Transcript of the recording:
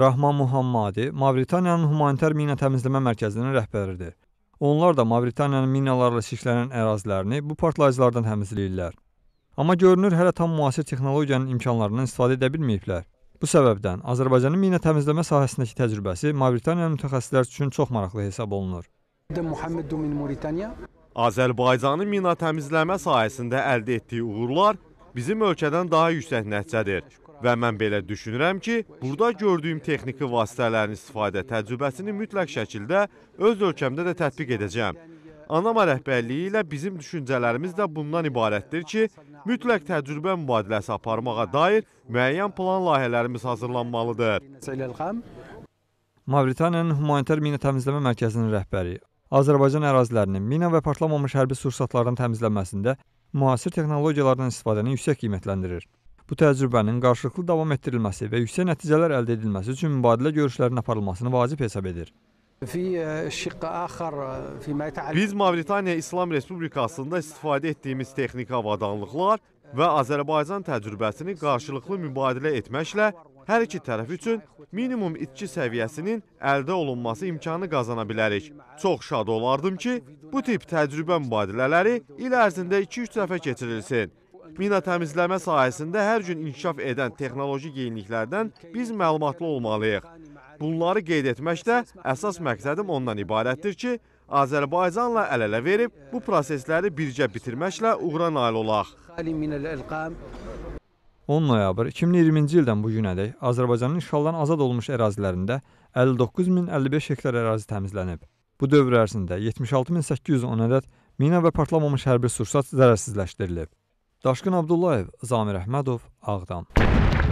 Rahman Muhammadi Mavritaniyanın humanitar mina təmizləmə mərkəzinin rəhbəridir. Onlar da Mavritaniyanın minalarla şişlənən ərazilərini bu partlayıcılardan təmizləyirlər. Amma görünür hələ tam müasir texnologiyanın imkanlarından istifadə edə bilməyiblər. Bu səbəbdən Azərbaycanın mina təmizləmə sahəsindəki təcrübəsi Mavritaniya mütəxəssislər üçün çox maraqlı hesab olunur. Azərbaycanın mina təmizləmə sahəsində əldə etdiyi uğurlar bizim ölkədən daha yüksək nəticədir. Və mən belə düşünürəm ki, burada gördüyüm texniki vasitələrin istifadə təcrübəsini mütləq şəkildə öz ölkəmdə də tətbiq edəcəm. Anama rəhbərliyi ilə bizim düşüncələrimiz də bundan ibarətdir ki, mütləq təcrübə mübadiləsi aparmağa dair müəyyən plan layihələrimiz hazırlanmalıdır. Mavritaniyanın humanitar mina təmizləmə mərkəzinin rəhbəri Azərbaycan ərazilərinin mina və partlamamış hərbi sursatlardan təmizlənməsində müasir texnologiyalardan istifadəni yüksək qiymətləndirir. Bu təcrübənin qarşılıqlı davam etdirilməsi və yüksək nəticələr əldə edilməsi üçün mübadilə görüşlərinin aparılmasını vacib hesab edir. E, e, Biz Mavritaniya İslam Respublikasında istifadə etdiyimiz texnika avadanlıqlar və Azərbaycan təcrübəsini qarşılıqlı mübadilə etməklə hər iki tərəf üçün minimum itki səviyyəsinin əldə olunması imkanı qazana bilərik. Çox şad olardım ki, bu tip təcrübə mübadilələri il ərzində 2-3 dəfə keçirilsin. Mina təmizləmə sahəsində hər gün inkişaf edən texnoloji yeniliklərdən biz məlumatlı olmalıyıq. Bunları qeyd etməkdə əsas məqsədim ondan ibarətdir ki, Azərbaycanla əl-ələ verib bu prosesləri bircə bitirməklə uğra nail olaq. 10 noyabr 2020-ci ildən bu günədək Azərbaycanın işğaldan azad olmuş ərazilərində 59055 hektar ərazi təmizlənib. Bu dövr ərzində 76810 ədəd mina və partlamamış hərbi sursat zərərsizləşdirilib. Daşqın Abdullayev, Zamir Əhmədov, Ağdam.